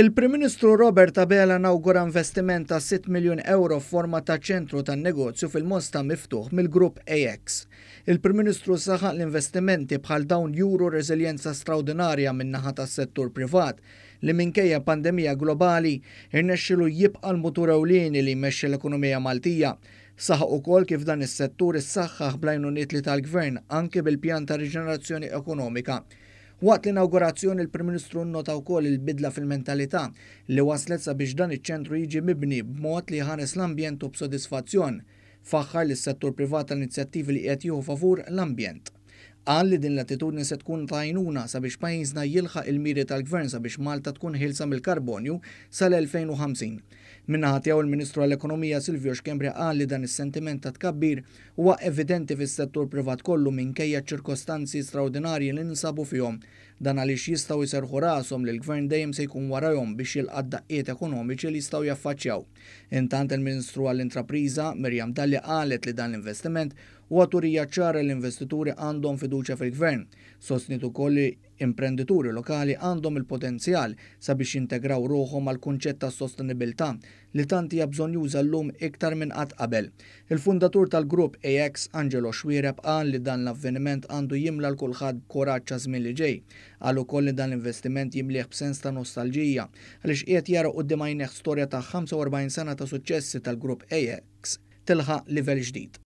Il-Prim Ministru Robert Abela nawgura investiment ta' 6 miljon euro f'forma ta' ċentru tan negozju fil-Mosta miftuħ mill-grupp AX. Il-Prim Ministru saħaq l-investimenti bħal dawn juru reżiljenza straordinarja minn naħa tas settur privat li minkejja pandemija globali irnexxilu jibqa' l-mutur ewlieni li jmexxi l-ekonomija Maltija. Saħaq ukoll kif dan is-settur is-saħħaħ blajnuniet li tal-gvern anke bil-pjan ta' riġenerazzjoni ekonomika Waqt l-inaugurazzjoni il-Prim Ministru nnota wkoll il-bidla fil-mentalità li waslet sabiex dan iċ-ċentru jiġi mibni b'mod li ħares l-ambjent u b'sodisfazzjon. Faħħar l-settur privat l inizjattivi li qed jieħu favur l-ambjent. Għal li din l-attitudni se tkun tajnuna sabiex pajjiżna jilħaq il-miri tal-gvern sabiex Malta tkun ħilsa mill-karbonju sal-2050. Minnaħat jew il-Ministru għall-Ekonomija Silvio Xkembri għal li dan is-sentiment ta' tkabbir huwa evidenti fis-settur privat kollu minkejja ċirkostanzi straordinarji li ninsabu fihom. Dan għaliex jistgħu jiserħu rashom li l-gvern dejjem se jkun warajom biex jilqad ekonomiċi li jistgħu jaffaċċjaw. Intant il-Ministru għall intrapriza Mirjam Dalli qalet li dan l-investiment u għaturija ċara l-investituri għandhom fiduċa fil-gvern. Sostnitu kolli imprenditori lokali għandhom il-potenzjal sabiex integraw ruħom għal kunċett ta' sostenibilità li tanti jabżon juża l-lum iktar minn qatt qabel. Il-fundatur tal-grupp AX Angelo Xwireb qal li dan l-avveniment għandu jimla l-kulħadd koraċċa żmien li ġej. Għal ukoll li dan l-investiment jimliħ b'sens ta' nostalġija għaliex qiegħed jara quddiem storja ta' 45 sena ta' suċċessi tal-grupp AX tilħaq livell ġdid.